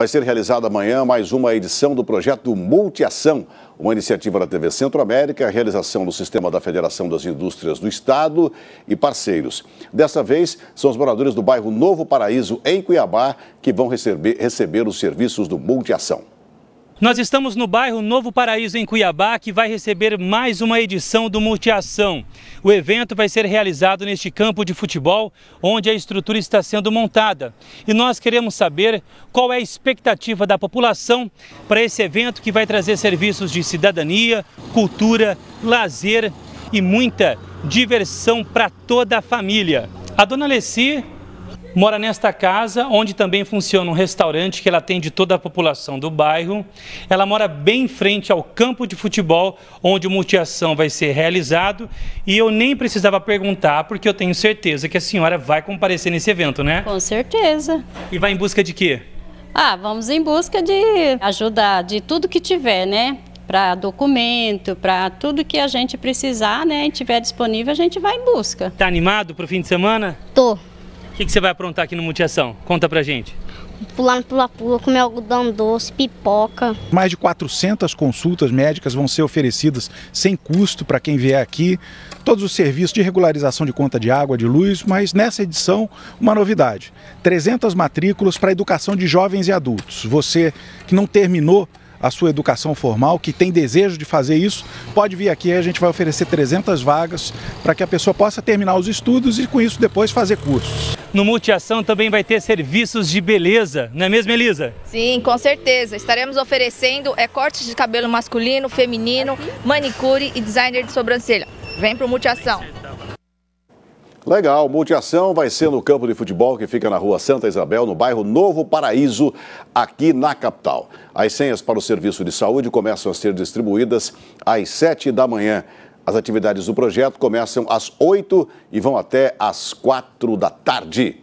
Vai ser realizada amanhã mais uma edição do projeto Multiação, uma iniciativa da TV Centro-América, realização do sistema da Federação das Indústrias do Estado e parceiros. Dessa vez, são os moradores do bairro Novo Paraíso, em Cuiabá, que vão receber, receber os serviços do Multiação. Nós estamos no bairro Novo Paraíso, em Cuiabá, que vai receber mais uma edição do Multiação. O evento vai ser realizado neste campo de futebol, onde a estrutura está sendo montada. E nós queremos saber qual é a expectativa da população para esse evento que vai trazer serviços de cidadania, cultura, lazer e muita diversão para toda a família. A dona Leci mora nesta casa, onde também funciona um restaurante que ela atende toda a população do bairro. Ela mora bem em frente ao campo de futebol, onde o multiação vai ser realizado. E eu nem precisava perguntar, porque eu tenho certeza que a senhora vai comparecer nesse evento, né? Com certeza. E vai em busca de quê? Ah, vamos em busca de ajudar de tudo que tiver, né? para documento, para tudo que a gente precisar, né, e tiver disponível, a gente vai em busca. Tá animado para o fim de semana? Tô que, que você vai aprontar aqui no Multiação? Conta pra gente. Pular no pula-pula, comer algodão doce, pipoca. Mais de 400 consultas médicas vão ser oferecidas sem custo para quem vier aqui. Todos os serviços de regularização de conta de água, de luz, mas nessa edição uma novidade. 300 matrículas para educação de jovens e adultos. Você que não terminou a sua educação formal, que tem desejo de fazer isso, pode vir aqui, a gente vai oferecer 300 vagas para que a pessoa possa terminar os estudos e com isso depois fazer cursos no Multiação também vai ter serviços de beleza, não é mesmo, Elisa? Sim, com certeza. Estaremos oferecendo é, cortes de cabelo masculino, feminino, assim? manicure e designer de sobrancelha. Vem para o Multiação. Legal, multiação vai ser no campo de futebol que fica na rua Santa Isabel, no bairro Novo Paraíso, aqui na capital. As senhas para o serviço de saúde começam a ser distribuídas às 7 da manhã. As atividades do projeto começam às 8 e vão até às 4 da tarde.